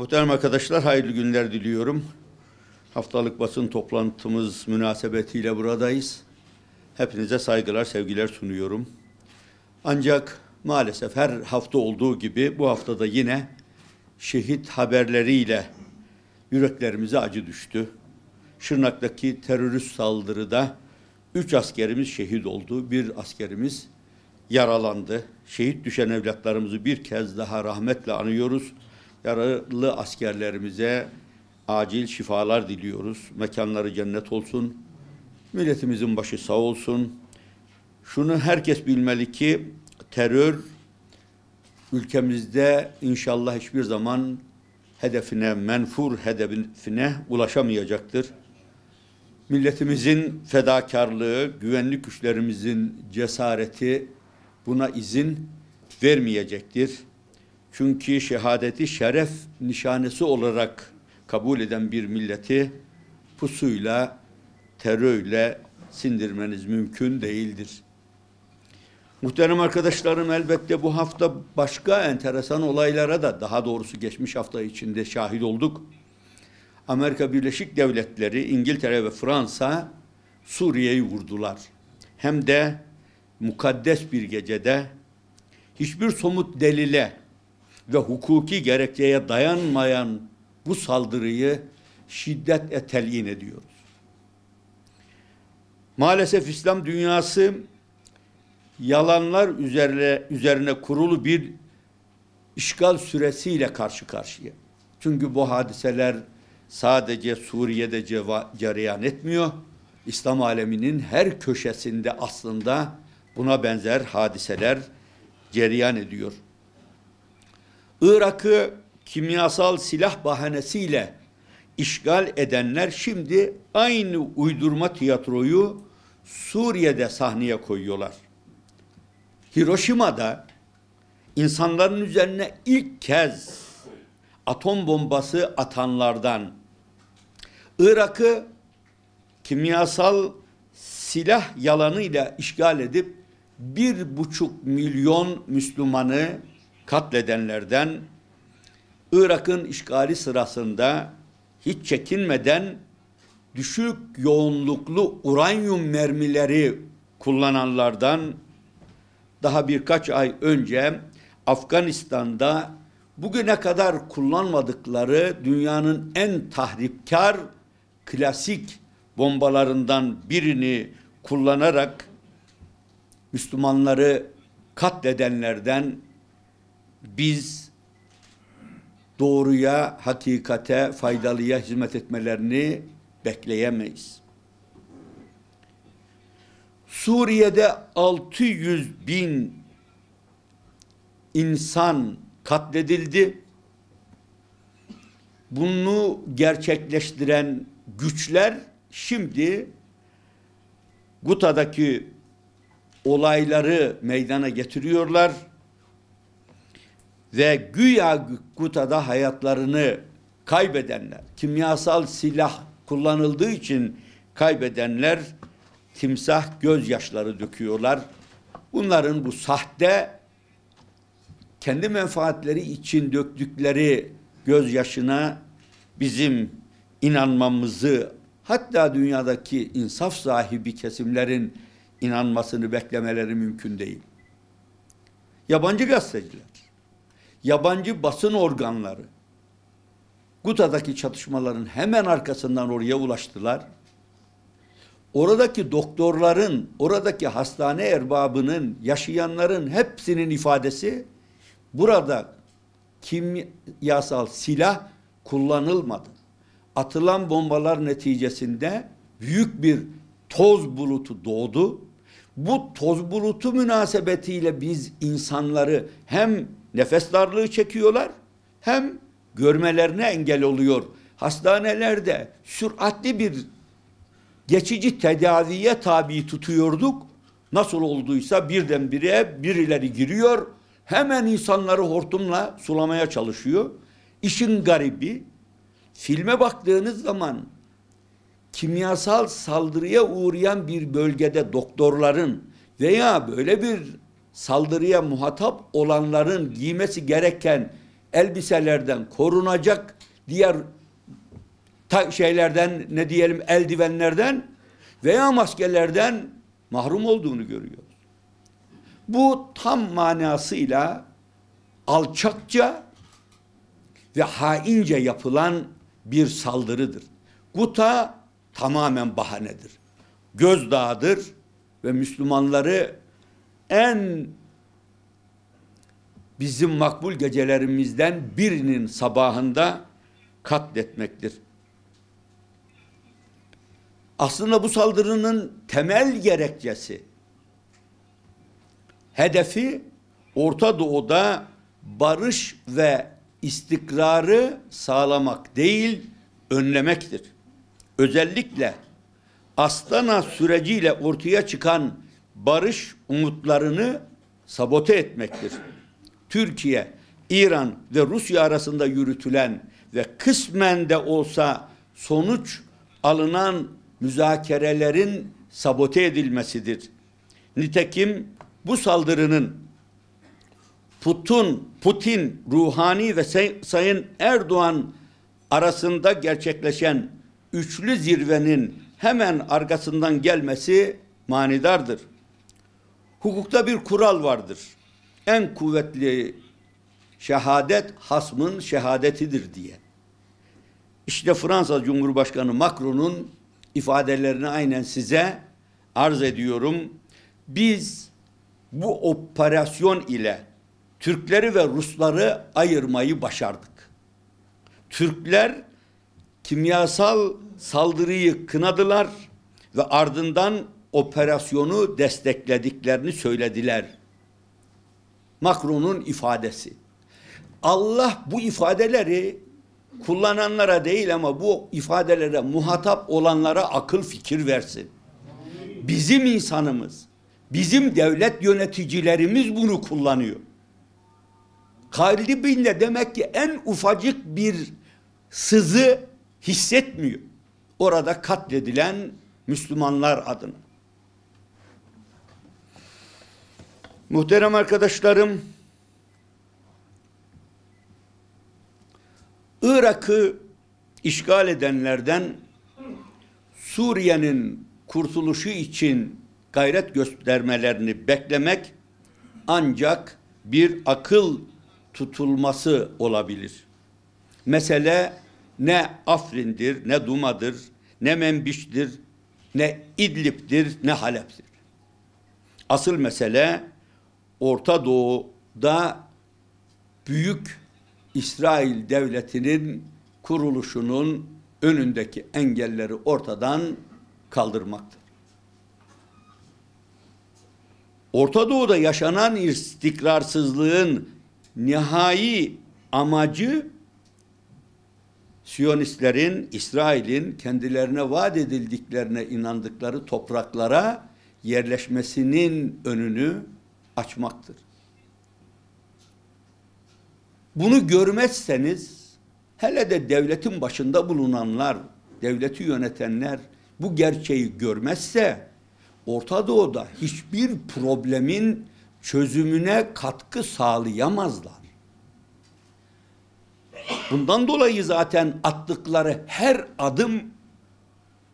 Muhterem arkadaşlar hayırlı günler diliyorum. Haftalık basın toplantımız münasebetiyle buradayız. Hepinize saygılar, sevgiler sunuyorum. Ancak maalesef her hafta olduğu gibi bu haftada yine şehit haberleriyle yüreklerimize acı düştü. Şırnak'taki terörist saldırıda üç askerimiz şehit oldu, bir askerimiz yaralandı. Şehit düşen evlatlarımızı bir kez daha rahmetle anıyoruz yaralı askerlerimize acil şifalar diliyoruz. Mekanları cennet olsun. Milletimizin başı sağ olsun. Şunu herkes bilmeli ki terör ülkemizde inşallah hiçbir zaman hedefine, menfur hedefine ulaşamayacaktır. Milletimizin fedakarlığı, güvenlik güçlerimizin cesareti buna izin vermeyecektir. Çünkü şehadeti şeref nişanesi olarak kabul eden bir milleti pusuyla, terörle sindirmeniz mümkün değildir. Muhterem arkadaşlarım elbette bu hafta başka enteresan olaylara da daha doğrusu geçmiş hafta içinde şahit olduk. Amerika Birleşik Devletleri, İngiltere ve Fransa Suriye'yi vurdular. Hem de mukaddes bir gecede hiçbir somut delile ve hukuki gerekçeye dayanmayan bu saldırıyı şiddetle telyin ediyoruz. Maalesef İslam dünyası yalanlar üzerine, üzerine kurulu bir işgal süresiyle karşı karşıya. Çünkü bu hadiseler sadece Suriye'de ceva, cereyan etmiyor. İslam aleminin her köşesinde aslında buna benzer hadiseler cereyan ediyor. Irak'ı kimyasal silah bahanesiyle işgal edenler şimdi aynı uydurma tiyatroyu Suriye'de sahneye koyuyorlar. Hiroşima'da insanların üzerine ilk kez atom bombası atanlardan Irak'ı kimyasal silah yalanıyla işgal edip bir buçuk milyon Müslümanı katledenlerden Irak'ın işgali sırasında hiç çekinmeden düşük yoğunluklu uranyum mermileri kullananlardan daha birkaç ay önce Afganistan'da bugüne kadar kullanmadıkları dünyanın en tahripkar klasik bombalarından birini kullanarak Müslümanları katledenlerden biz doğruya, hakikate, faydalıya hizmet etmelerini bekleyemeyiz. Suriye'de 600 bin insan katledildi. Bunu gerçekleştiren güçler şimdi Guta'daki olayları meydana getiriyorlar ve güya Guta'da hayatlarını kaybedenler, kimyasal silah kullanıldığı için kaybedenler timsah gözyaşları döküyorlar. Bunların bu sahte kendi menfaatleri için döktükleri gözyaşına bizim inanmamızı hatta dünyadaki insaf sahibi kesimlerin inanmasını beklemeleri mümkün değil. Yabancı gazeteciler yabancı basın organları Guta'daki çatışmaların hemen arkasından oraya ulaştılar. Oradaki doktorların, oradaki hastane erbabının, yaşayanların hepsinin ifadesi burada kimyasal silah kullanılmadı. Atılan bombalar neticesinde büyük bir toz bulutu doğdu. Bu toz bulutu münasebetiyle biz insanları hem nefes darlığı çekiyorlar hem görmelerine engel oluyor. Hastanelerde süratli bir geçici tedaviye tabi tutuyorduk. Nasıl olduysa birdenbire birileri giriyor. Hemen insanları hortumla sulamaya çalışıyor. İşin garibi filme baktığınız zaman kimyasal saldırıya uğrayan bir bölgede doktorların veya böyle bir saldırıya muhatap olanların giymesi gereken elbiselerden korunacak diğer şeylerden ne diyelim eldivenlerden veya maskelerden mahrum olduğunu görüyoruz. Bu tam manasıyla alçakça ve haince yapılan bir saldırıdır. Guta tamamen bahanedir. Gözdağıdır ve Müslümanları en bizim makbul gecelerimizden birinin sabahında katletmektir. Aslında bu saldırının temel gerekçesi, hedefi Orta Doğu'da barış ve istikrarı sağlamak değil, önlemektir. Özellikle Astana süreciyle ortaya çıkan barış umutlarını sabote etmektir. Türkiye, İran ve Rusya arasında yürütülen ve kısmen de olsa sonuç alınan müzakerelerin sabote edilmesidir. Nitekim bu saldırının Putin, Putin, Ruhani ve Sayın Erdoğan arasında gerçekleşen üçlü zirvenin hemen arkasından gelmesi manidardır. Hukukta bir kural vardır. En kuvvetli şehadet hasmın şehadetidir diye. İşte Fransa Cumhurbaşkanı Macron'un ifadelerini aynen size arz ediyorum. Biz bu operasyon ile Türkleri ve Rusları ayırmayı başardık. Türkler kimyasal saldırıyı kınadılar ve ardından operasyonu desteklediklerini söylediler. Macron'un ifadesi. Allah bu ifadeleri kullananlara değil ama bu ifadelere muhatap olanlara akıl fikir versin. Bizim insanımız, bizim devlet yöneticilerimiz bunu kullanıyor. Kalbinle demek ki en ufacık bir sızı hissetmiyor. Orada katledilen Müslümanlar adına. Muhterem arkadaşlarım, Irak'ı işgal edenlerden Suriye'nin kurtuluşu için gayret göstermelerini beklemek ancak bir akıl tutulması olabilir. Mesele ne Afrin'dir, ne Duma'dır, ne Membiş'tir, ne İdlib'dir, ne Halep'tir. Asıl mesele Orta Doğu'da büyük İsrail devletinin kuruluşunun önündeki engelleri ortadan kaldırmaktır. Orta Doğu'da yaşanan istikrarsızlığın nihai amacı Siyonistlerin, İsrail'in kendilerine vaat edildiklerine inandıkları topraklara yerleşmesinin önünü açmaktır. Bunu görmezseniz hele de devletin başında bulunanlar, devleti yönetenler bu gerçeği görmezse Orta Doğu'da hiçbir problemin çözümüne katkı sağlayamazlar. Bundan dolayı zaten attıkları her adım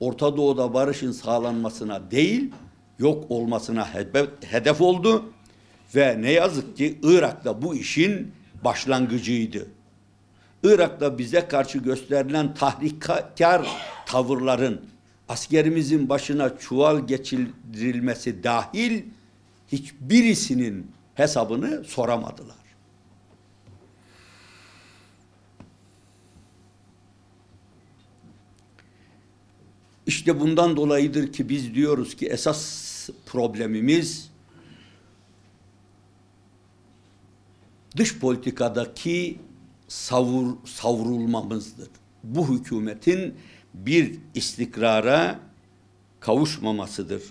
Orta Doğu'da barışın sağlanmasına değil, yok olmasına hedef oldu. Ve ne yazık ki Irak'ta bu işin başlangıcıydı. Irak'ta bize karşı gösterilen tahrikkar tavırların askerimizin başına çuval geçirilmesi dahil hiçbirisinin hesabını soramadılar. İşte bundan dolayıdır ki biz diyoruz ki esas problemimiz dış politikadaki savur, savrulmamızdır. Bu hükümetin bir istikrara kavuşmamasıdır.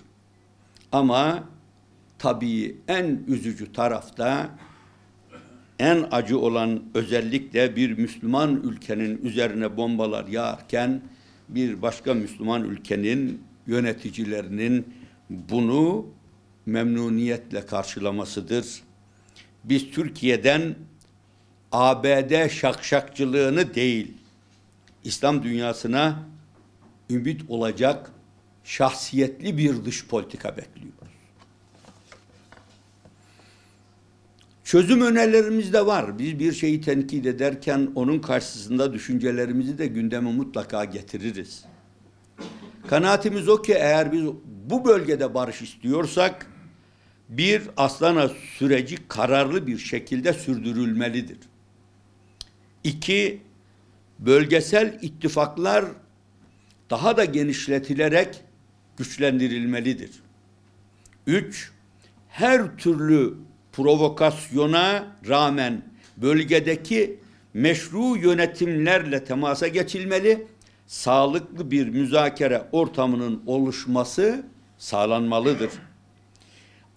Ama tabii en üzücü tarafta en acı olan özellikle bir Müslüman ülkenin üzerine bombalar yağarken bir başka Müslüman ülkenin yöneticilerinin bunu memnuniyetle karşılamasıdır biz Türkiye'den ABD şakşakçılığını değil, İslam dünyasına ümit olacak şahsiyetli bir dış politika bekliyoruz. Çözüm önerilerimiz de var. Biz bir şeyi tenkit ederken onun karşısında düşüncelerimizi de gündeme mutlaka getiririz. Kanaatimiz o ki eğer biz bu bölgede barış istiyorsak bir aslana süreci kararlı bir şekilde sürdürülmelidir. İki, bölgesel ittifaklar daha da genişletilerek güçlendirilmelidir. Üç, her türlü provokasyona rağmen bölgedeki meşru yönetimlerle temasa geçilmeli, sağlıklı bir müzakere ortamının oluşması sağlanmalıdır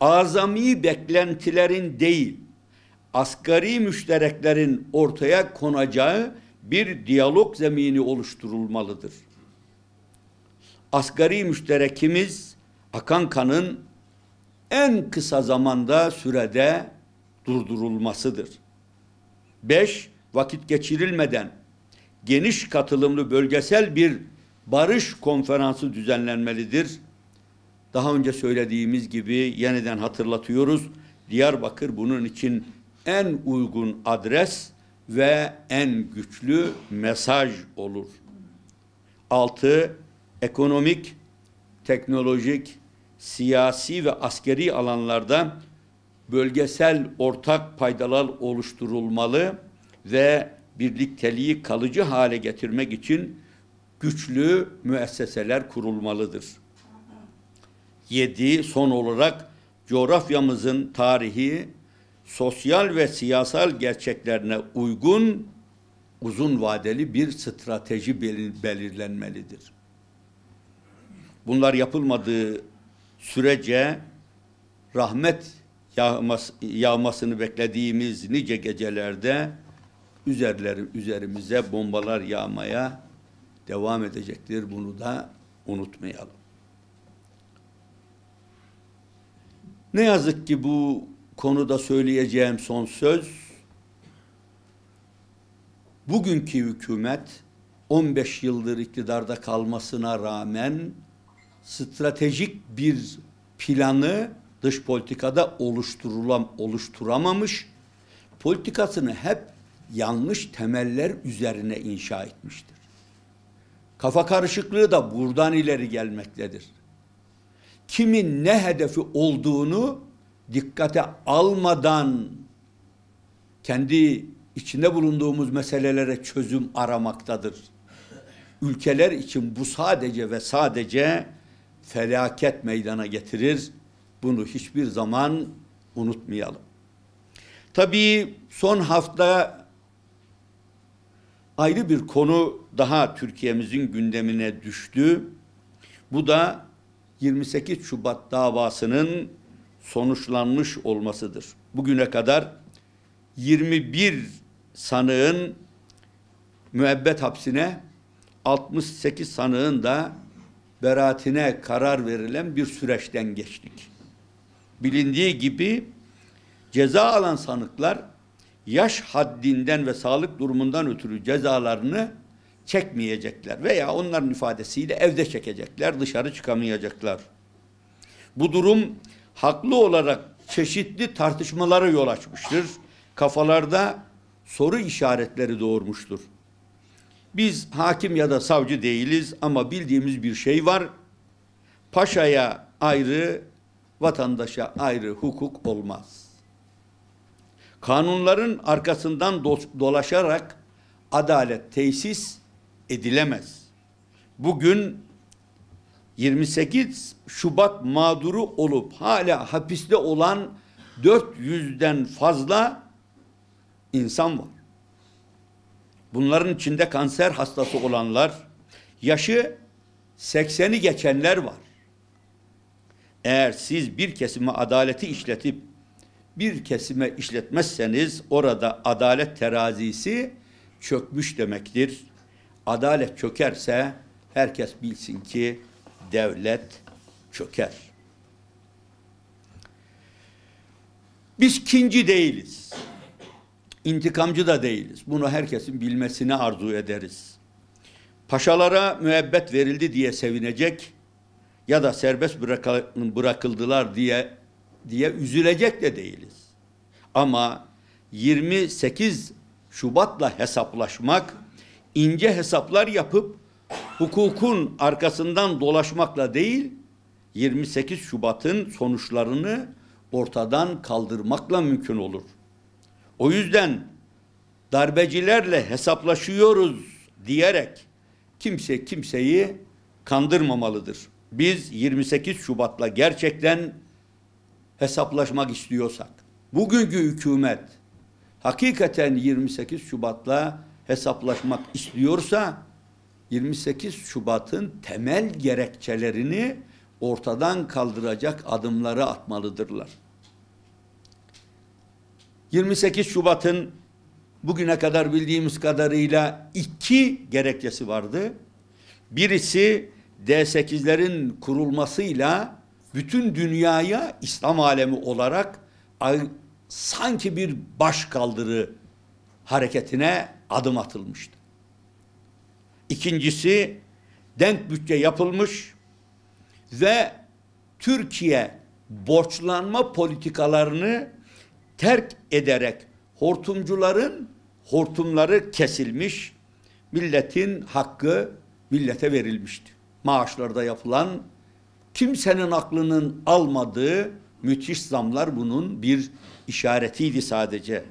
azami beklentilerin değil, asgari müştereklerin ortaya konacağı bir diyalog zemini oluşturulmalıdır. Asgari müşterekimiz akan kanın en kısa zamanda sürede durdurulmasıdır. Beş, vakit geçirilmeden geniş katılımlı bölgesel bir barış konferansı düzenlenmelidir. Daha önce söylediğimiz gibi yeniden hatırlatıyoruz. Diyarbakır bunun için en uygun adres ve en güçlü mesaj olur. Altı, ekonomik, teknolojik, siyasi ve askeri alanlarda bölgesel ortak paydalar oluşturulmalı ve birlikteliği kalıcı hale getirmek için güçlü müesseseler kurulmalıdır yedi son olarak coğrafyamızın tarihi sosyal ve siyasal gerçeklerine uygun uzun vadeli bir strateji belirlenmelidir. Bunlar yapılmadığı sürece rahmet yağmasını beklediğimiz nice gecelerde üzerleri, üzerimize bombalar yağmaya devam edecektir. Bunu da unutmayalım. Ne yazık ki bu konuda söyleyeceğim son söz bugünkü hükümet 15 yıldır iktidarda kalmasına rağmen stratejik bir planı dış politikada oluşturulam oluşturamamış. Politikasını hep yanlış temeller üzerine inşa etmiştir. Kafa karışıklığı da buradan ileri gelmektedir kimin ne hedefi olduğunu dikkate almadan kendi içinde bulunduğumuz meselelere çözüm aramaktadır. Ülkeler için bu sadece ve sadece felaket meydana getirir. Bunu hiçbir zaman unutmayalım. Tabii son hafta ayrı bir konu daha Türkiye'mizin gündemine düştü. Bu da 28 Şubat davasının sonuçlanmış olmasıdır. Bugüne kadar 21 sanığın müebbet hapsine 68 sanığın da beraatine karar verilen bir süreçten geçtik. Bilindiği gibi ceza alan sanıklar yaş haddinden ve sağlık durumundan ötürü cezalarını çekmeyecekler veya onların ifadesiyle evde çekecekler, dışarı çıkamayacaklar. Bu durum haklı olarak çeşitli tartışmalara yol açmıştır. Kafalarda soru işaretleri doğurmuştur. Biz hakim ya da savcı değiliz ama bildiğimiz bir şey var. Paşaya ayrı, vatandaşa ayrı hukuk olmaz. Kanunların arkasından do dolaşarak adalet tesis edilemez. Bugün 28 Şubat mağduru olup hala hapiste olan 400'den fazla insan var. Bunların içinde kanser hastası olanlar, yaşı 80'i geçenler var. Eğer siz bir kesime adaleti işletip bir kesime işletmezseniz orada adalet terazisi çökmüş demektir adalet çökerse herkes bilsin ki devlet çöker. Biz kinci değiliz. İntikamcı da değiliz. Bunu herkesin bilmesini arzu ederiz. Paşalara müebbet verildi diye sevinecek ya da serbest bırakıldılar diye diye üzülecek de değiliz. Ama 28 Şubat'la hesaplaşmak ince hesaplar yapıp hukukun arkasından dolaşmakla değil 28 Şubat'ın sonuçlarını ortadan kaldırmakla mümkün olur. O yüzden darbecilerle hesaplaşıyoruz diyerek kimse kimseyi kandırmamalıdır. Biz 28 Şubat'la gerçekten hesaplaşmak istiyorsak, bugünkü hükümet hakikaten 28 Şubat'la hesaplaşmak istiyorsa 28 Şubat'ın temel gerekçelerini ortadan kaldıracak adımları atmalıdırlar. 28 Şubat'ın bugüne kadar bildiğimiz kadarıyla iki gerekçesi vardı. Birisi D8'lerin kurulmasıyla bütün dünyaya İslam alemi olarak sanki bir baş kaldırı hareketine adım atılmıştı. İkincisi denk bütçe yapılmış ve Türkiye borçlanma politikalarını terk ederek hortumcuların hortumları kesilmiş, milletin hakkı millete verilmişti. Maaşlarda yapılan kimsenin aklının almadığı müthiş zamlar bunun bir işaretiydi sadece.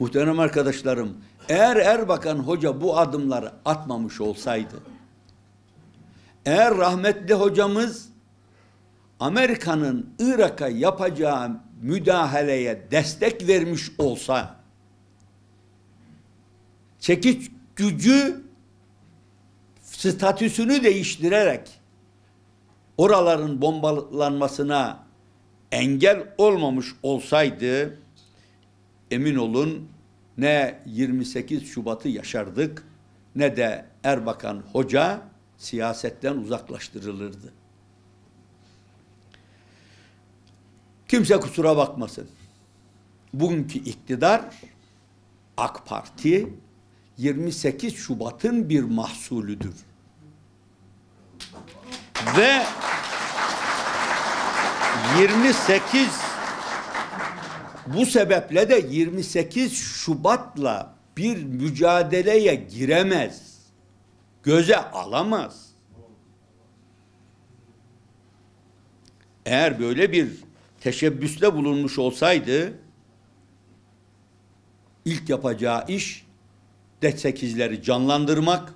Muhterem arkadaşlarım, eğer Erbakan Hoca bu adımları atmamış olsaydı, eğer rahmetli hocamız Amerika'nın Irak'a yapacağı müdahaleye destek vermiş olsa, çekiç gücü statüsünü değiştirerek oraların bombalanmasına engel olmamış olsaydı, emin olun ne 28 Şubat'ı yaşardık ne de Erbakan Hoca siyasetten uzaklaştırılırdı. Kimse kusura bakmasın. Bugünkü iktidar AK Parti 28 Şubat'ın bir mahsulüdür. Ve 28 bu sebeple de 28 Şubat'la bir mücadeleye giremez. Göze alamaz. Eğer böyle bir teşebbüste bulunmuş olsaydı ilk yapacağı iş D8'leri canlandırmak,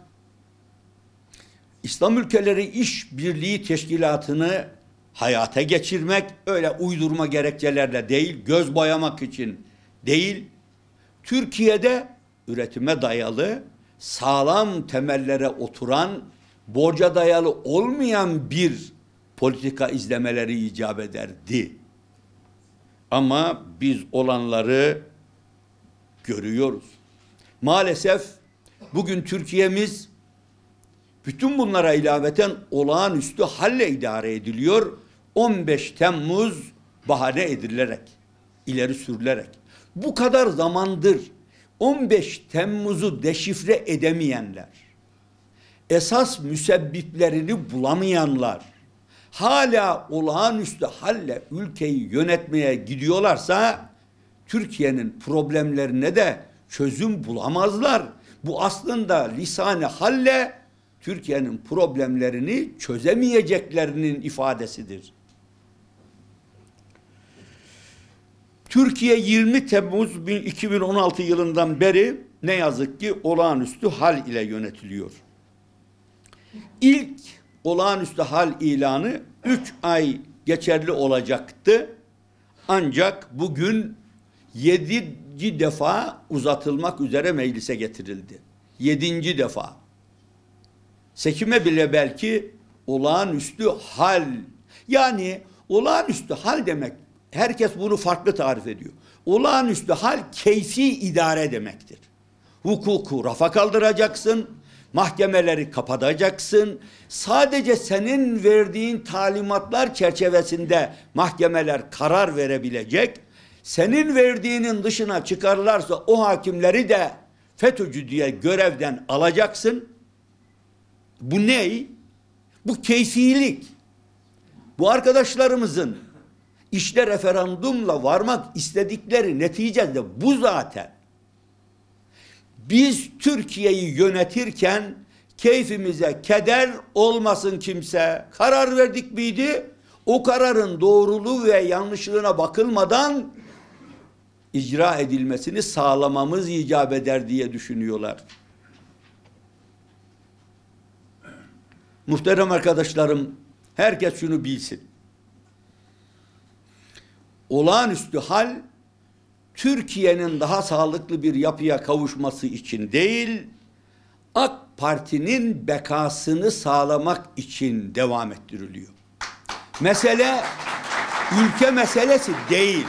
İslam ülkeleri iş birliği teşkilatını hayata geçirmek öyle uydurma gerekçelerle değil, göz boyamak için değil, Türkiye'de üretime dayalı, sağlam temellere oturan, borca dayalı olmayan bir politika izlemeleri icap ederdi. Ama biz olanları görüyoruz. Maalesef bugün Türkiye'miz bütün bunlara ilaveten olağanüstü halle idare ediliyor 15 Temmuz bahane edilerek, ileri sürülerek bu kadar zamandır 15 Temmuz'u deşifre edemeyenler, esas müsebbiplerini bulamayanlar, hala olağanüstü halle ülkeyi yönetmeye gidiyorlarsa Türkiye'nin problemlerine de çözüm bulamazlar. Bu aslında lisanı halle Türkiye'nin problemlerini çözemeyeceklerinin ifadesidir. Türkiye 20 Temmuz 2016 yılından beri ne yazık ki olağanüstü hal ile yönetiliyor. İlk olağanüstü hal ilanı 3 ay geçerli olacaktı. Ancak bugün 7 defa uzatılmak üzere meclise getirildi. 7. defa. Seçime bile belki olağanüstü hal yani olağanüstü hal demek Herkes bunu farklı tarif ediyor. Olağanüstü hal keyfi idare demektir. Hukuku rafa kaldıracaksın, mahkemeleri kapatacaksın. Sadece senin verdiğin talimatlar çerçevesinde mahkemeler karar verebilecek. Senin verdiğinin dışına çıkarlarsa o hakimleri de FETÖ'cü diye görevden alacaksın. Bu ney? Bu keyfilik. Bu arkadaşlarımızın işte referandumla varmak istedikleri netice de bu zaten. Biz Türkiye'yi yönetirken keyfimize keder olmasın kimse. Karar verdik miydi? O kararın doğruluğu ve yanlışlığına bakılmadan icra edilmesini sağlamamız icap eder diye düşünüyorlar. Muhterem arkadaşlarım, herkes şunu bilsin olağanüstü hal Türkiye'nin daha sağlıklı bir yapıya kavuşması için değil, AK Parti'nin bekasını sağlamak için devam ettiriliyor. Mesele ülke meselesi değil.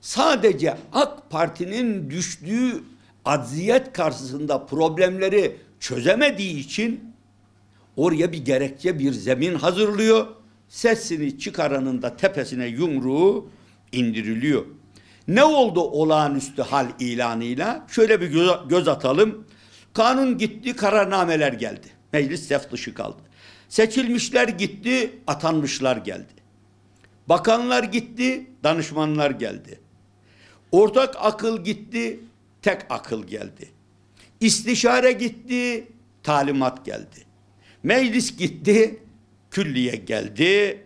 Sadece AK Parti'nin düştüğü adziyet karşısında problemleri çözemediği için oraya bir gerekçe, bir zemin hazırlıyor sesini çıkaranın da tepesine yumruğu indiriliyor. Ne oldu olağanüstü hal ilanıyla? Şöyle bir göz, atalım. Kanun gitti, kararnameler geldi. Meclis sef dışı kaldı. Seçilmişler gitti, atanmışlar geldi. Bakanlar gitti, danışmanlar geldi. Ortak akıl gitti, tek akıl geldi. İstişare gitti, talimat geldi. Meclis gitti, külliye geldi.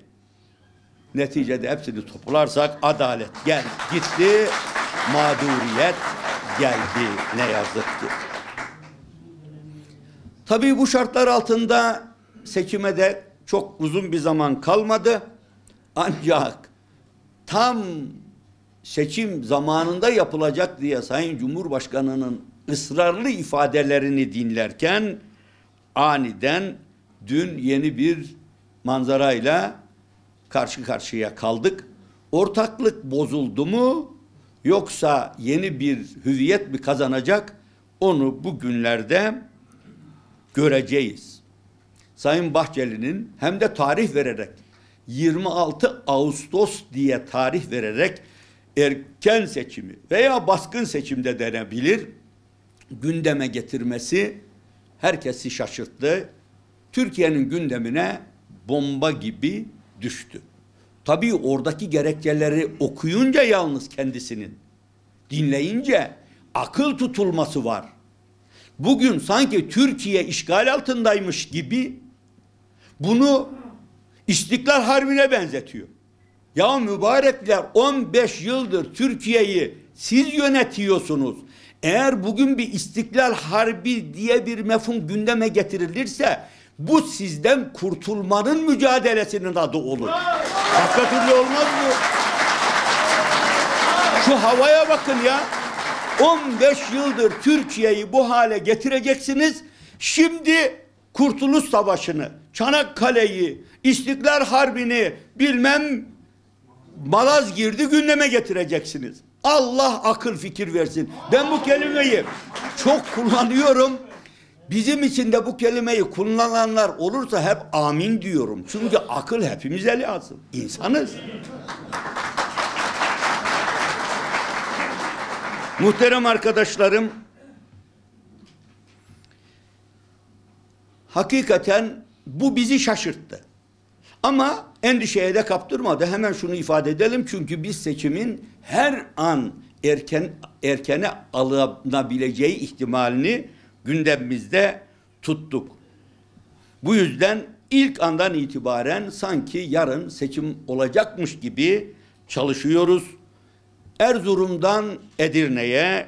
Neticede hepsini toplarsak adalet gel gitti, mağduriyet geldi ne yazık ki. Tabii bu şartlar altında seçime de çok uzun bir zaman kalmadı. Ancak tam seçim zamanında yapılacak diye Sayın Cumhurbaşkanı'nın ısrarlı ifadelerini dinlerken aniden dün yeni bir manzarayla karşı karşıya kaldık. Ortaklık bozuldu mu yoksa yeni bir hüviyet mi kazanacak onu bu günlerde göreceğiz. Sayın Bahçeli'nin hem de tarih vererek 26 Ağustos diye tarih vererek erken seçimi veya baskın seçimde denebilir gündeme getirmesi herkesi şaşırttı. Türkiye'nin gündemine bomba gibi düştü. Tabii oradaki gerekçeleri okuyunca yalnız kendisinin, dinleyince akıl tutulması var. Bugün sanki Türkiye işgal altındaymış gibi bunu İstiklal Harbi'ne benzetiyor. Ya mübarekler 15 yıldır Türkiye'yi siz yönetiyorsunuz. Eğer bugün bir istiklal harbi diye bir mefhum gündeme getirilirse bu sizden kurtulmanın mücadelesinin adı olur. Başka türlü olmaz mı? Şu havaya bakın ya. 15 yıldır Türkiye'yi bu hale getireceksiniz. Şimdi Kurtuluş Savaşı'nı, Çanakkale'yi, İstiklal Harbi'ni bilmem malaz girdi gündeme getireceksiniz. Allah akıl fikir versin. Ben bu kelimeyi çok kullanıyorum. Bizim için de bu kelimeyi kullananlar olursa hep amin diyorum. Çünkü akıl hepimize lazım. İnsanız. Muhterem arkadaşlarım, hakikaten bu bizi şaşırttı. Ama endişeye de kaptırmadı. Hemen şunu ifade edelim. Çünkü biz seçimin her an erken erkene alınabileceği ihtimalini gündemimizde tuttuk. Bu yüzden ilk andan itibaren sanki yarın seçim olacakmış gibi çalışıyoruz. Erzurum'dan Edirne'ye,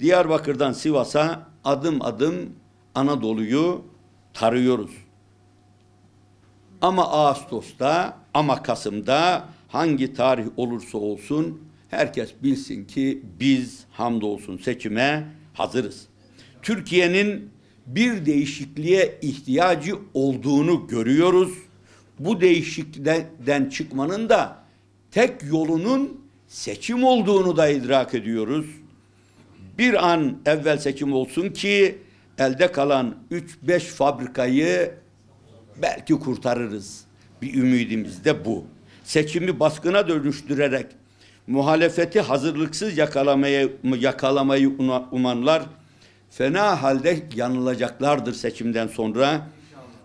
Diyarbakır'dan Sivas'a adım adım Anadolu'yu tarıyoruz. Ama Ağustos'ta, ama Kasım'da hangi tarih olursa olsun herkes bilsin ki biz hamdolsun seçime hazırız. Türkiye'nin bir değişikliğe ihtiyacı olduğunu görüyoruz. Bu değişiklikten çıkmanın da tek yolunun seçim olduğunu da idrak ediyoruz. Bir an evvel seçim olsun ki elde kalan 3-5 fabrikayı belki kurtarırız. Bir ümidimiz de bu. Seçimi baskına dönüştürerek muhalefeti hazırlıksız yakalamaya, yakalamayı umanlar fena halde yanılacaklardır seçimden sonra.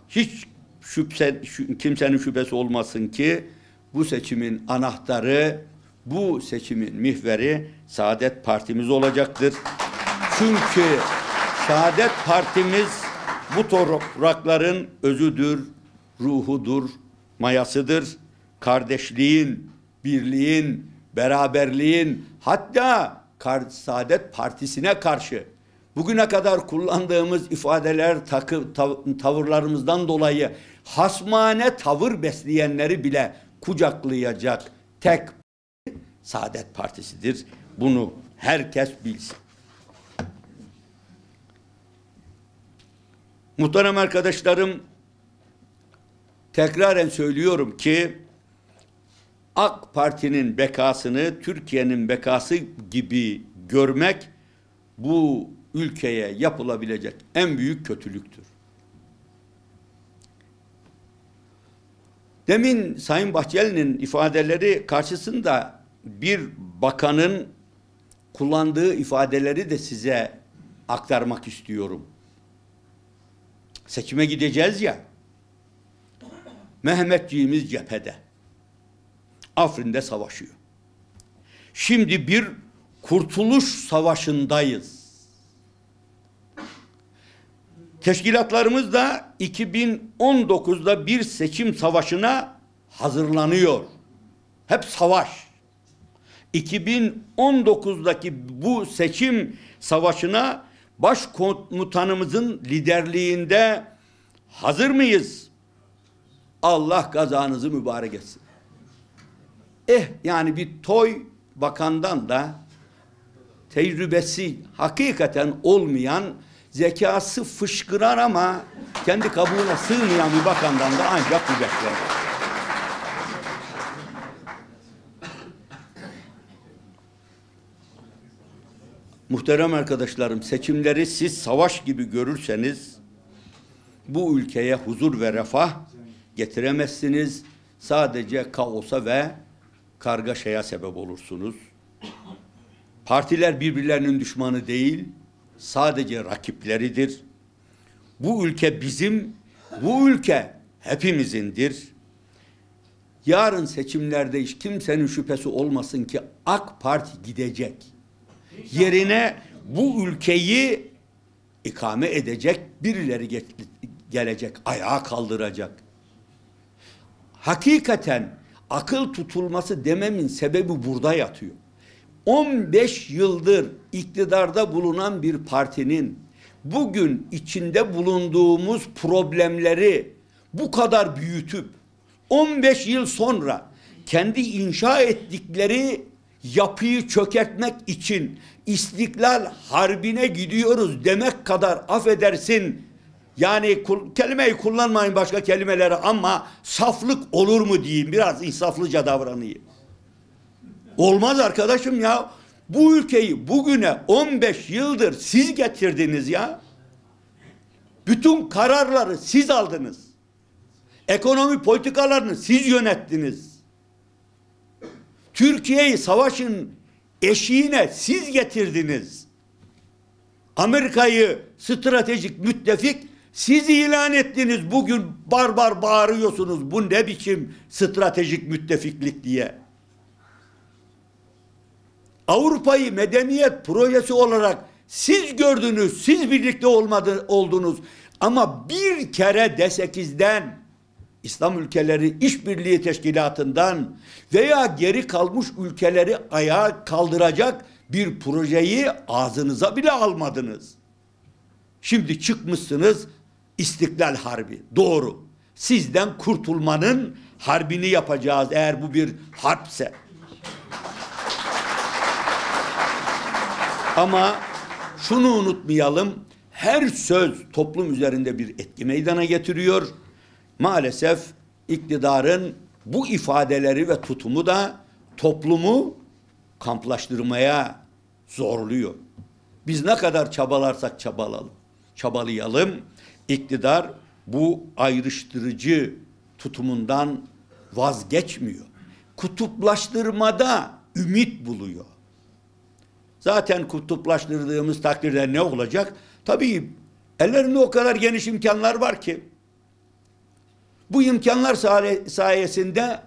Hiç şüphe, kimsenin şüphesi olmasın ki bu seçimin anahtarı, bu seçimin mihveri Saadet Partimiz olacaktır. Çünkü Saadet Partimiz bu toprakların özüdür, ruhudur, mayasıdır. Kardeşliğin, birliğin, beraberliğin hatta Saadet Partisi'ne karşı bugüne kadar kullandığımız ifadeler, takı, tav tavırlarımızdan dolayı hasmane tavır besleyenleri bile kucaklayacak tek Saadet Partisi'dir. Bunu herkes bilsin. Muhterem arkadaşlarım tekraren söylüyorum ki AK Parti'nin bekasını Türkiye'nin bekası gibi görmek bu ülkeye yapılabilecek en büyük kötülüktür. Demin Sayın Bahçeli'nin ifadeleri karşısında bir bakanın kullandığı ifadeleri de size aktarmak istiyorum. Seçime gideceğiz ya. Mehmetçiğimiz cephede. Afrin'de savaşıyor. Şimdi bir kurtuluş savaşındayız. Teşkilatlarımız da 2019'da bir seçim savaşına hazırlanıyor. Hep savaş. 2019'daki bu seçim savaşına başkomutanımızın liderliğinde hazır mıyız? Allah kazanızı mübarek etsin. Eh yani bir toy bakandan da tecrübesi hakikaten olmayan zekası fışkırar ama kendi kabuğuna sığmayan bir bakandan da ancak bu bekler. Muhterem arkadaşlarım seçimleri siz savaş gibi görürseniz bu ülkeye huzur ve refah getiremezsiniz. Sadece kaosa ve kargaşaya sebep olursunuz. Partiler birbirlerinin düşmanı değil, sadece rakipleridir. Bu ülke bizim, bu ülke hepimizindir. Yarın seçimlerde hiç kimsenin şüphesi olmasın ki AK Parti gidecek. Yerine bu ülkeyi ikame edecek birileri gelecek, ayağa kaldıracak. Hakikaten akıl tutulması dememin sebebi burada yatıyor. 15 yıldır iktidarda bulunan bir partinin bugün içinde bulunduğumuz problemleri bu kadar büyütüp 15 yıl sonra kendi inşa ettikleri yapıyı çökertmek için istiklal Harbi'ne gidiyoruz demek kadar affedersin. Yani kelimeyi kullanmayın başka kelimeleri ama saflık olur mu diyeyim biraz insaflıca davranayım. Olmaz arkadaşım ya. Bu ülkeyi bugüne 15 yıldır siz getirdiniz ya. Bütün kararları siz aldınız. Ekonomi politikalarını siz yönettiniz. Türkiye'yi savaşın eşiğine siz getirdiniz. Amerika'yı stratejik müttefik siz ilan ettiniz. Bugün barbar bağırıyorsunuz. Bu ne biçim stratejik müttefiklik diye. Avrupa'yı medeniyet projesi olarak siz gördünüz, siz birlikte olmadı, oldunuz. Ama bir kere de sekizden İslam ülkeleri işbirliği teşkilatından veya geri kalmış ülkeleri ayağa kaldıracak bir projeyi ağzınıza bile almadınız. Şimdi çıkmışsınız İstiklal Harbi. Doğru. Sizden kurtulmanın harbini yapacağız eğer bu bir harpse. Ama şunu unutmayalım. Her söz toplum üzerinde bir etki meydana getiriyor. Maalesef iktidarın bu ifadeleri ve tutumu da toplumu kamplaştırmaya zorluyor. Biz ne kadar çabalarsak çabalalım, çabalayalım. iktidar bu ayrıştırıcı tutumundan vazgeçmiyor. Kutuplaştırmada ümit buluyor. Zaten kutuplaştırdığımız takdirde ne olacak? Tabii ellerinde o kadar geniş imkanlar var ki. Bu imkanlar sayesinde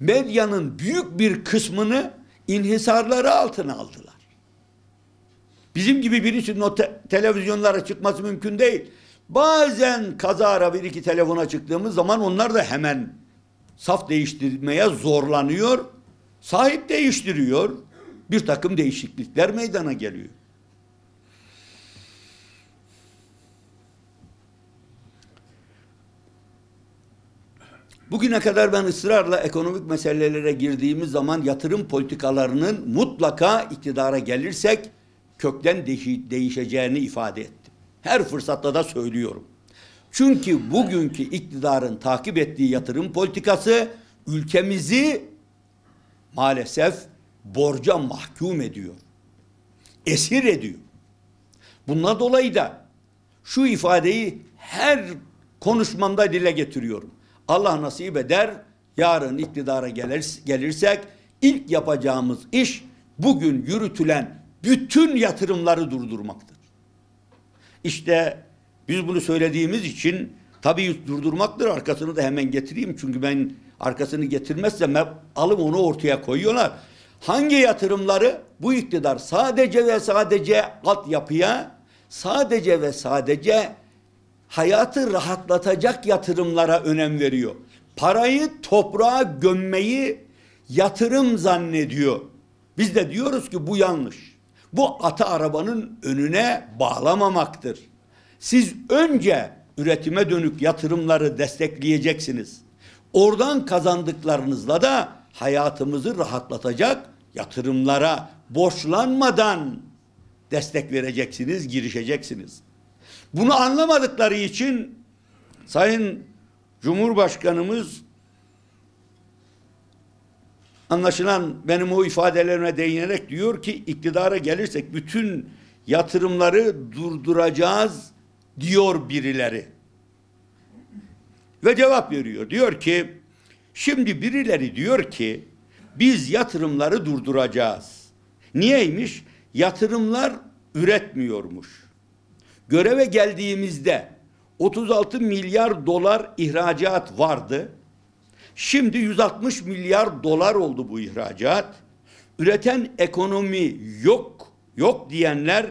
medyanın büyük bir kısmını inhisarları altına aldılar. Bizim gibi birisinin o te televizyonlara çıkması mümkün değil. Bazen kazara bir iki telefona çıktığımız zaman onlar da hemen saf değiştirmeye zorlanıyor. Sahip değiştiriyor bir takım değişiklikler meydana geliyor. Bugüne kadar ben ısrarla ekonomik meselelere girdiğimiz zaman yatırım politikalarının mutlaka iktidara gelirsek kökten değişeceğini ifade ettim. Her fırsatta da söylüyorum. Çünkü bugünkü iktidarın takip ettiği yatırım politikası ülkemizi maalesef borca mahkum ediyor. Esir ediyor. Bundan dolayı da şu ifadeyi her konuşmamda dile getiriyorum. Allah nasip eder yarın iktidara gelirsek ilk yapacağımız iş bugün yürütülen bütün yatırımları durdurmaktır. İşte biz bunu söylediğimiz için tabii durdurmaktır. Arkasını da hemen getireyim. Çünkü ben arkasını getirmezsem alım onu ortaya koyuyorlar. Hangi yatırımları? Bu iktidar sadece ve sadece alt yapıya, sadece ve sadece hayatı rahatlatacak yatırımlara önem veriyor. Parayı toprağa gömmeyi yatırım zannediyor. Biz de diyoruz ki bu yanlış. Bu ata arabanın önüne bağlamamaktır. Siz önce üretime dönük yatırımları destekleyeceksiniz. Oradan kazandıklarınızla da hayatımızı rahatlatacak yatırımlara borçlanmadan destek vereceksiniz, girişeceksiniz. Bunu anlamadıkları için Sayın Cumhurbaşkanımız anlaşılan benim o ifadelerime değinerek diyor ki iktidara gelirsek bütün yatırımları durduracağız diyor birileri. Ve cevap veriyor. Diyor ki şimdi birileri diyor ki biz yatırımları durduracağız. Niyeymiş? Yatırımlar üretmiyormuş. Göreve geldiğimizde 36 milyar dolar ihracat vardı. Şimdi 160 milyar dolar oldu bu ihracat. Üreten ekonomi yok, yok diyenler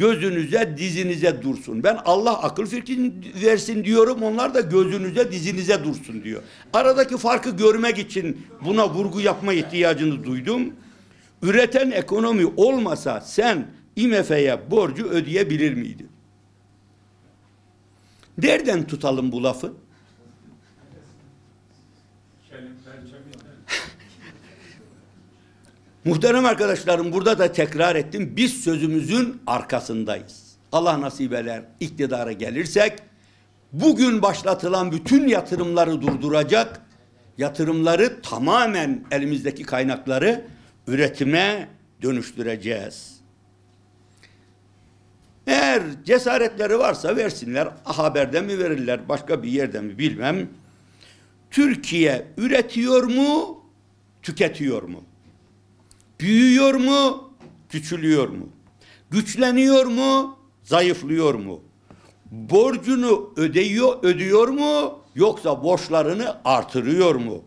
gözünüze dizinize dursun. Ben Allah akıl fikrini versin diyorum. Onlar da gözünüze dizinize dursun diyor. Aradaki farkı görmek için buna vurgu yapma ihtiyacını duydum. Üreten ekonomi olmasa sen IMF'ye borcu ödeyebilir miydin? Nereden tutalım bu lafı? Muhterem arkadaşlarım burada da tekrar ettim. Biz sözümüzün arkasındayız. Allah nasip eder iktidara gelirsek bugün başlatılan bütün yatırımları durduracak yatırımları tamamen elimizdeki kaynakları üretime dönüştüreceğiz. Eğer cesaretleri varsa versinler. Haberde mi verirler, başka bir yerde mi bilmem. Türkiye üretiyor mu, tüketiyor mu? büyüyor mu, küçülüyor mu? Güçleniyor mu, zayıflıyor mu? Borcunu ödüyor, ödüyor mu yoksa borçlarını artırıyor mu?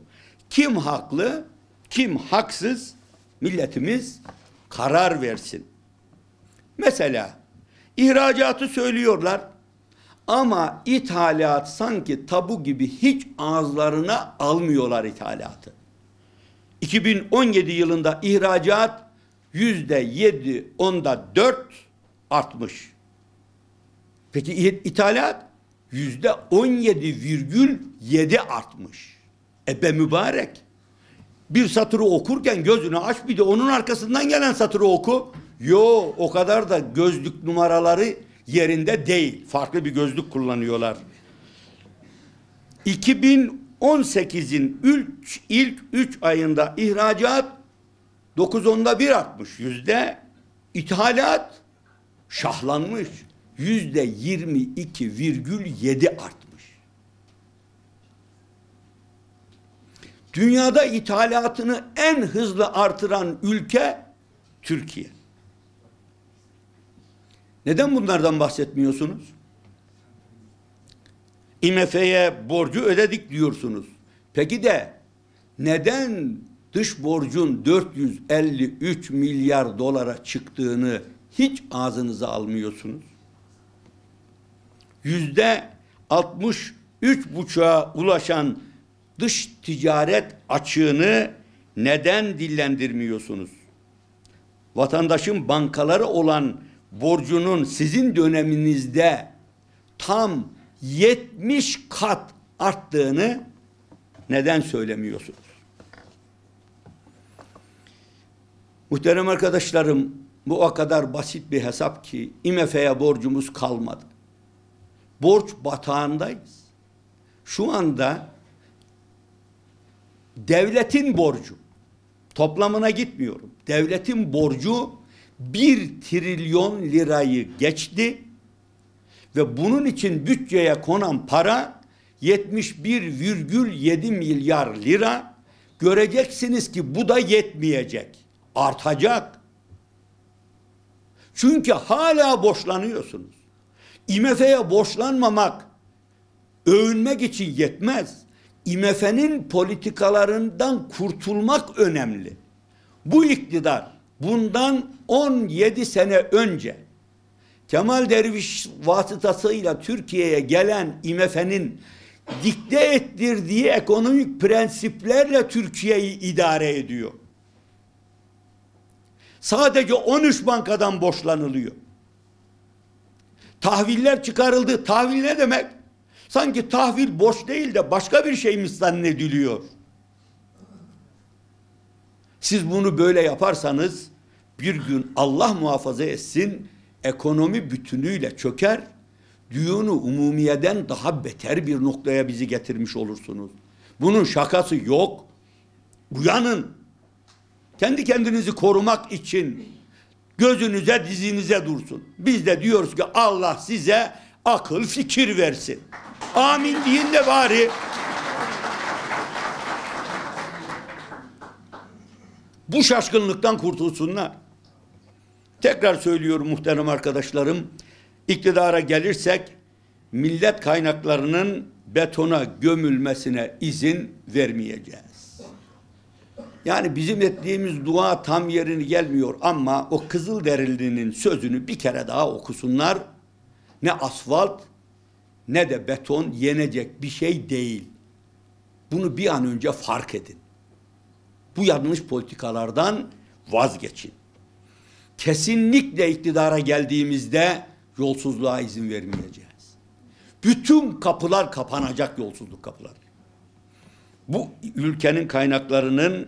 Kim haklı, kim haksız milletimiz karar versin. Mesela ihracatı söylüyorlar ama ithalat sanki tabu gibi hiç ağızlarına almıyorlar ithalatı. 2017 yılında ihracat yüzde yedi onda dört artmış. Peki ithalat yüzde on yedi virgül yedi artmış. Ebe mübarek. Bir satırı okurken gözünü aç bir de onun arkasından gelen satırı oku. Yo o kadar da gözlük numaraları yerinde değil. Farklı bir gözlük kullanıyorlar. 2000 18'in ilk, ilk 3 ayında ihracat 9 onda 1 artmış yüzde. ithalat şahlanmış. Yüzde 22,7 artmış. Dünyada ithalatını en hızlı artıran ülke Türkiye. Neden bunlardan bahsetmiyorsunuz? IMF'ye borcu ödedik diyorsunuz. Peki de neden dış borcun 453 milyar dolara çıktığını hiç ağzınıza almıyorsunuz? Yüzde 63 buçuğa ulaşan dış ticaret açığını neden dillendirmiyorsunuz? Vatandaşın bankaları olan borcunun sizin döneminizde tam 70 kat arttığını neden söylemiyorsunuz? Muhterem arkadaşlarım bu o kadar basit bir hesap ki IMF'ye borcumuz kalmadı. Borç batağındayız. Şu anda devletin borcu toplamına gitmiyorum. Devletin borcu bir trilyon lirayı geçti. Ve bunun için bütçeye konan para 71,7 milyar lira. Göreceksiniz ki bu da yetmeyecek. Artacak. Çünkü hala borçlanıyorsunuz. IMF'ye borçlanmamak övünmek için yetmez. IMF'nin politikalarından kurtulmak önemli. Bu iktidar bundan 17 sene önce Kemal Derviş vasıtasıyla Türkiye'ye gelen IMF'nin dikte ettirdiği ekonomik prensiplerle Türkiye'yi idare ediyor. Sadece 13 bankadan borçlanılıyor. Tahviller çıkarıldı. Tahvil ne demek? Sanki tahvil borç değil de başka bir şey şeymiş zannediliyor. Siz bunu böyle yaparsanız bir gün Allah muhafaza etsin ekonomi bütünüyle çöker, düğünü umumiyeden daha beter bir noktaya bizi getirmiş olursunuz. Bunun şakası yok. Uyanın. Kendi kendinizi korumak için gözünüze dizinize dursun. Biz de diyoruz ki Allah size akıl fikir versin. Amin deyin de bari. Bu şaşkınlıktan kurtulsunlar. Tekrar söylüyorum muhterem arkadaşlarım. iktidara gelirsek millet kaynaklarının betona gömülmesine izin vermeyeceğiz. Yani bizim ettiğimiz dua tam yerini gelmiyor ama o kızıl derilinin sözünü bir kere daha okusunlar. Ne asfalt ne de beton yenecek bir şey değil. Bunu bir an önce fark edin. Bu yanlış politikalardan vazgeçin kesinlikle iktidara geldiğimizde yolsuzluğa izin vermeyeceğiz. Bütün kapılar kapanacak yolsuzluk kapıları. Bu ülkenin kaynaklarının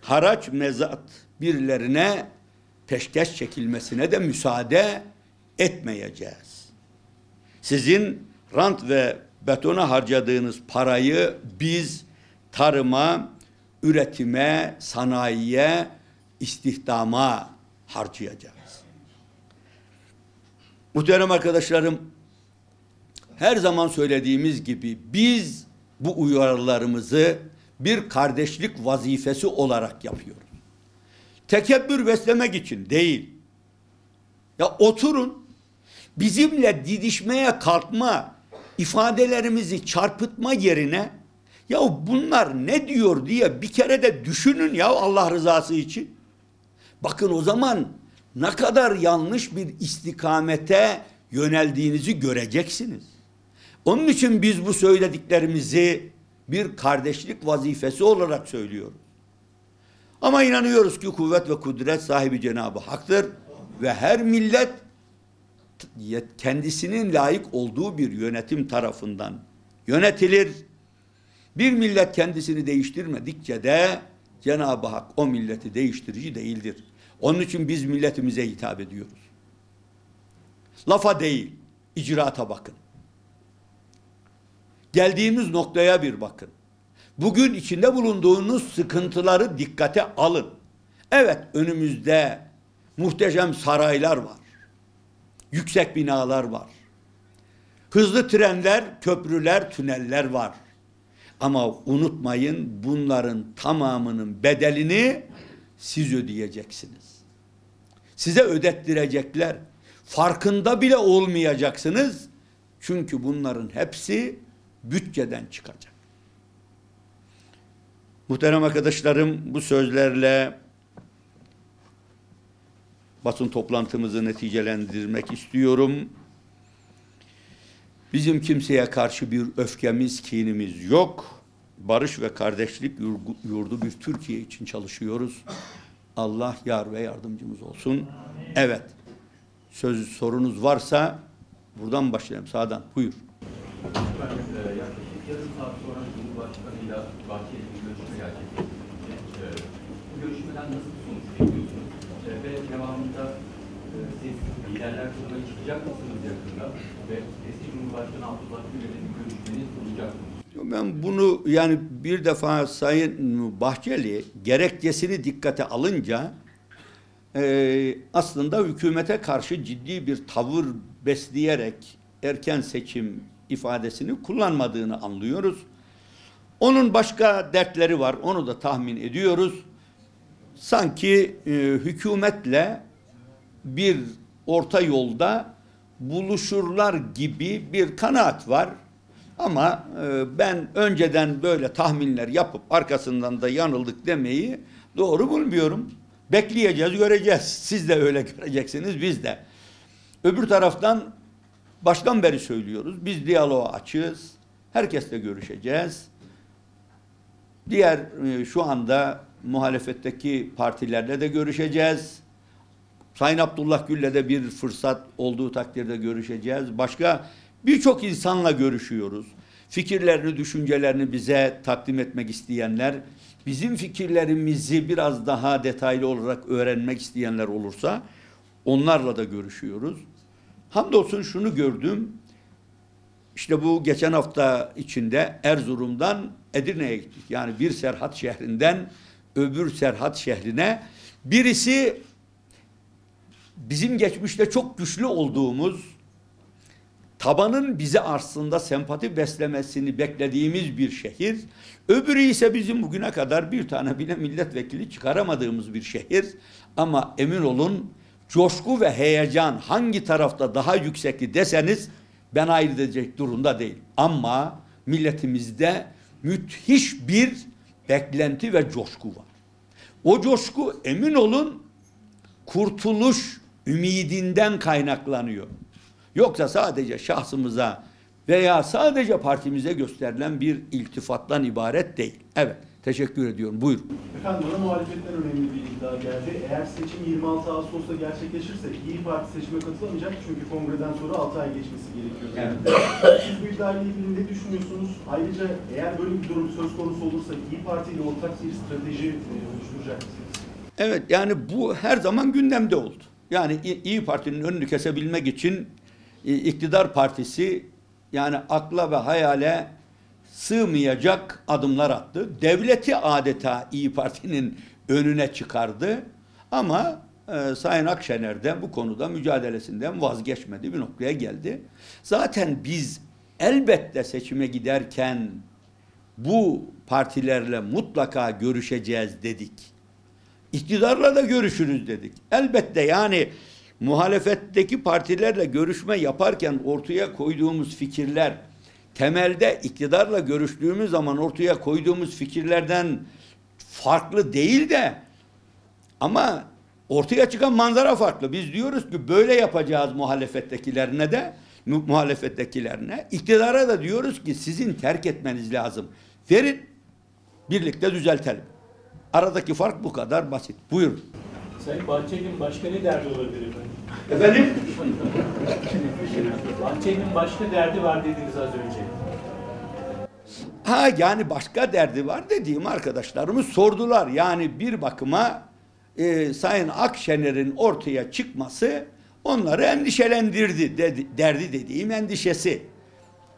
haraç mezat birilerine peşkeş çekilmesine de müsaade etmeyeceğiz. Sizin rant ve betona harcadığınız parayı biz tarıma, üretime, sanayiye, istihdama harcayacağız. Muhterem arkadaşlarım, her zaman söylediğimiz gibi biz bu uyarılarımızı bir kardeşlik vazifesi olarak yapıyoruz. Tekebbür beslemek için değil. Ya oturun, bizimle didişmeye kalkma, ifadelerimizi çarpıtma yerine ya bunlar ne diyor diye bir kere de düşünün ya Allah rızası için. Bakın o zaman ne kadar yanlış bir istikamete yöneldiğinizi göreceksiniz. Onun için biz bu söylediklerimizi bir kardeşlik vazifesi olarak söylüyoruz. Ama inanıyoruz ki kuvvet ve kudret sahibi Cenabı Hak'tır ve her millet kendisinin layık olduğu bir yönetim tarafından yönetilir. Bir millet kendisini değiştirmedikçe de Cenab-ı Hak o milleti değiştirici değildir. Onun için biz milletimize hitap ediyoruz. Lafa değil, icraata bakın. Geldiğimiz noktaya bir bakın. Bugün içinde bulunduğunuz sıkıntıları dikkate alın. Evet önümüzde muhteşem saraylar var. Yüksek binalar var. Hızlı trenler, köprüler, tüneller var. Ama unutmayın bunların tamamının bedelini siz ödeyeceksiniz. Size ödettirecekler. Farkında bile olmayacaksınız. Çünkü bunların hepsi bütçeden çıkacak. Muhterem arkadaşlarım bu sözlerle basın toplantımızı neticelendirmek istiyorum. Bizim kimseye karşı bir öfkemiz, kinimiz yok. Barış ve kardeşlik yurdu bir Türkiye için çalışıyoruz. Allah yar ve yardımcımız olsun. Evet. Söz sorunuz varsa buradan başlayalım. Sağdan. Buyur. Yaklaşık Yarım saat sonra Cumhurbaşkanı ile bir görüşme gerçekleştirecek. Ee, bu görüşmeden nasıl siz liderler kuruluna çıkacak mısınız yakında ve eski Cumhurbaşkanı Abdullah Gül'le görüşmeniz olacak mı? Ben bunu yani bir defa Sayın Bahçeli gerekçesini dikkate alınca e, aslında hükümete karşı ciddi bir tavır besleyerek erken seçim ifadesini kullanmadığını anlıyoruz. Onun başka dertleri var onu da tahmin ediyoruz. Sanki e, hükümetle bir orta yolda buluşurlar gibi bir kanaat var. Ama e, ben önceden böyle tahminler yapıp arkasından da yanıldık demeyi doğru bulmuyorum. Bekleyeceğiz, göreceğiz. Siz de öyle göreceksiniz, biz de. Öbür taraftan baştan beri söylüyoruz. Biz diyaloğa açığız. Herkesle görüşeceğiz. Diğer e, şu anda muhalefetteki partilerle de görüşeceğiz. Sayın Abdullah Gül'le de bir fırsat olduğu takdirde görüşeceğiz. Başka birçok insanla görüşüyoruz. Fikirlerini, düşüncelerini bize takdim etmek isteyenler, bizim fikirlerimizi biraz daha detaylı olarak öğrenmek isteyenler olursa onlarla da görüşüyoruz. Hamdolsun şunu gördüm. İşte bu geçen hafta içinde Erzurum'dan Edirne'ye gittik. Yani bir Serhat şehrinden öbür Serhat şehrine birisi bizim geçmişte çok güçlü olduğumuz tabanın bize aslında sempati beslemesini beklediğimiz bir şehir. Öbürü ise bizim bugüne kadar bir tane bile milletvekili çıkaramadığımız bir şehir. Ama emin olun coşku ve heyecan hangi tarafta daha yüksekti deseniz ben ayırt edecek durumda değil. Ama milletimizde müthiş bir beklenti ve coşku var. O coşku emin olun kurtuluş ümidinden kaynaklanıyor. Yoksa sadece şahsımıza veya sadece partimize gösterilen bir iltifattan ibaret değil. Evet. Teşekkür ediyorum. Buyur. Efendim bana muhalefetten önemli bir iddia geldi. Eğer seçim 26 Ağustos'ta gerçekleşirse İyi Parti seçime katılamayacak çünkü kongreden sonra 6 ay geçmesi gerekiyor. Evet. Siz bu iddia ile ilgili ne düşünüyorsunuz? Ayrıca eğer böyle bir durum söz konusu olursa İyi Parti ile ortak bir strateji e, oluşturacak mısınız? Evet yani bu her zaman gündemde oldu. Yani İyi Parti'nin önünü kesebilmek için iktidar partisi yani akla ve hayale sığmayacak adımlar attı. Devleti adeta İyi Parti'nin önüne çıkardı. Ama e, Sayın Akşener de bu konuda mücadelesinden vazgeçmedi. Bir noktaya geldi. Zaten biz elbette seçime giderken bu partilerle mutlaka görüşeceğiz dedik. İktidarla da görüşünüz dedik. Elbette yani muhalefetteki partilerle görüşme yaparken ortaya koyduğumuz fikirler temelde iktidarla görüştüğümüz zaman ortaya koyduğumuz fikirlerden farklı değil de ama ortaya çıkan manzara farklı. Biz diyoruz ki böyle yapacağız muhalefettekilerine de muhalefettekilerine. İktidara da diyoruz ki sizin terk etmeniz lazım. Verin birlikte düzeltelim. Aradaki fark bu kadar basit. Buyurun. Sayın Bahçeli'nin başka ne derdi olabilir efendim? Efendim? Bahçeli'nin başka derdi var dediniz az önce. Ha yani başka derdi var dediğim arkadaşlarımız sordular. Yani bir bakıma e, Sayın Akşener'in ortaya çıkması onları endişelendirdi. Dedi, derdi dediğim endişesi.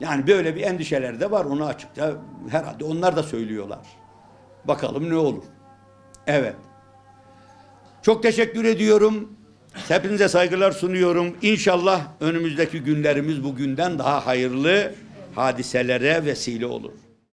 Yani böyle bir endişeler de var. Onu açıkça herhalde onlar da söylüyorlar. Bakalım ne olur. Evet. Çok teşekkür ediyorum. Hepinize saygılar sunuyorum. İnşallah önümüzdeki günlerimiz bugünden daha hayırlı hadiselere vesile olur.